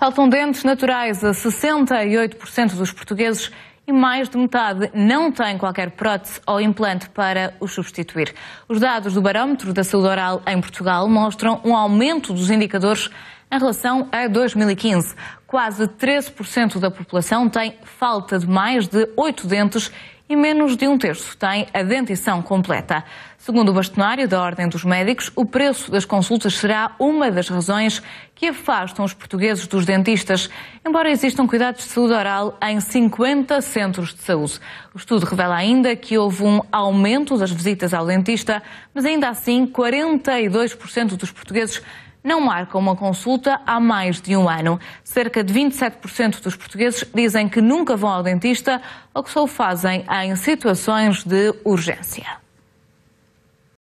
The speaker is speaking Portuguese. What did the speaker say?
Faltam dentes naturais a 68% dos portugueses e mais de metade não tem qualquer prótese ou implante para os substituir. Os dados do Barómetro da Saúde Oral em Portugal mostram um aumento dos indicadores em relação a 2015. Quase 13% da população tem falta de mais de oito dentes e menos de um terço tem a dentição completa. Segundo o bastonário da Ordem dos Médicos, o preço das consultas será uma das razões que afastam os portugueses dos dentistas, embora existam cuidados de saúde oral em 50 centros de saúde. O estudo revela ainda que houve um aumento das visitas ao dentista, mas ainda assim 42% dos portugueses não marca uma consulta há mais de um ano. Cerca de 27% dos portugueses dizem que nunca vão ao dentista ou que só o fazem em situações de urgência.